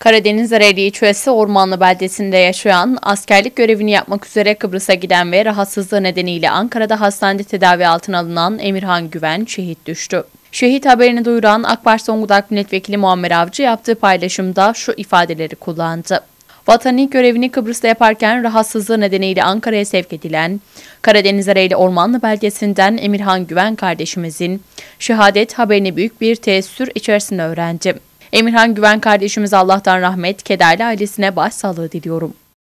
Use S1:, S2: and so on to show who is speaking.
S1: Karadeniz Ereğli Çölesi Ormanlı Beldesi'nde yaşayan, askerlik görevini yapmak üzere Kıbrıs'a giden ve rahatsızlığı nedeniyle Ankara'da hastanede tedavi altına alınan Emirhan Güven şehit düştü. Şehit haberini duyuran AK Parti Zonguldak Milletvekili Muammer Avcı yaptığı paylaşımda şu ifadeleri kullandı. Vatani görevini Kıbrıs'ta yaparken rahatsızlığı nedeniyle Ankara'ya sevk edilen Karadeniz Ereğli Ormanlı Beldesi'nden Emirhan Güven kardeşimizin şehadet haberini büyük bir teessür içerisinde öğrendim. Emirhan Güven kardeşimiz Allah'tan rahmet, kederli ailesine başsağlığı diliyorum.